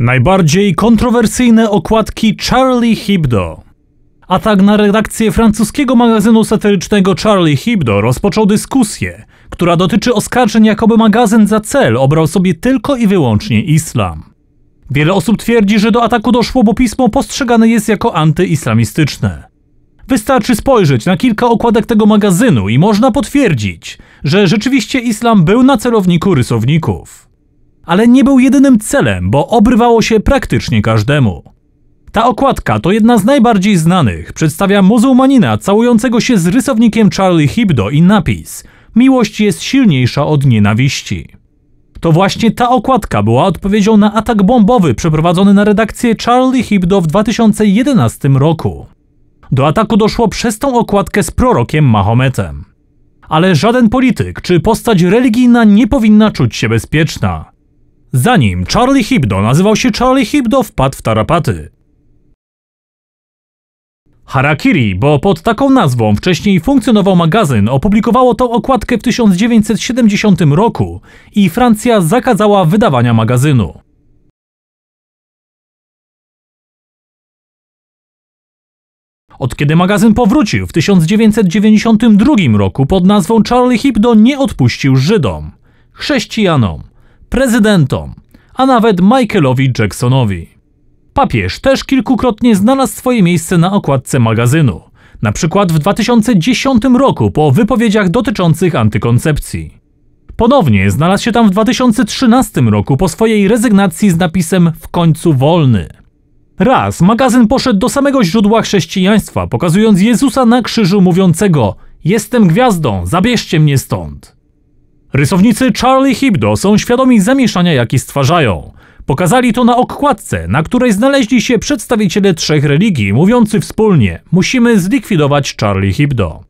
Najbardziej kontrowersyjne okładki Charlie Hebdo. Atak na redakcję francuskiego magazynu satyrycznego Charlie Hebdo rozpoczął dyskusję, która dotyczy oskarżeń, jakoby magazyn za cel obrał sobie tylko i wyłącznie islam. Wiele osób twierdzi, że do ataku doszło, bo pismo postrzegane jest jako antyislamistyczne. Wystarczy spojrzeć na kilka okładek tego magazynu i można potwierdzić, że rzeczywiście islam był na celowniku rysowników. Ale nie był jedynym celem, bo obrywało się praktycznie każdemu. Ta okładka to jedna z najbardziej znanych. Przedstawia muzułmanina całującego się z rysownikiem Charlie Hebdo i napis Miłość jest silniejsza od nienawiści. To właśnie ta okładka była odpowiedzią na atak bombowy przeprowadzony na redakcję Charlie Hebdo w 2011 roku. Do ataku doszło przez tą okładkę z prorokiem Mahometem. Ale żaden polityk czy postać religijna nie powinna czuć się bezpieczna. Zanim Charlie Hebdo nazywał się Charlie Hebdo, wpadł w tarapaty. Harakiri, bo pod taką nazwą wcześniej funkcjonował magazyn, opublikowało tą okładkę w 1970 roku i Francja zakazała wydawania magazynu. Od kiedy magazyn powrócił w 1992 roku pod nazwą Charlie Hebdo nie odpuścił Żydom, chrześcijanom prezydentom, a nawet Michaelowi Jacksonowi. Papież też kilkukrotnie znalazł swoje miejsce na okładce magazynu, na przykład w 2010 roku po wypowiedziach dotyczących antykoncepcji. Ponownie znalazł się tam w 2013 roku po swojej rezygnacji z napisem w końcu wolny. Raz magazyn poszedł do samego źródła chrześcijaństwa, pokazując Jezusa na krzyżu mówiącego Jestem gwiazdą, zabierzcie mnie stąd. Rysownicy Charlie Hebdo są świadomi zamieszania, jakie stwarzają. Pokazali to na okładce, na której znaleźli się przedstawiciele trzech religii, mówiący wspólnie: Musimy zlikwidować Charlie Hebdo.